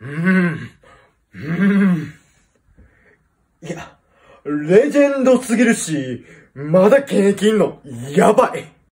うん。うん。いや、レジェンドすぎるし、まだ現役いんの、やばい。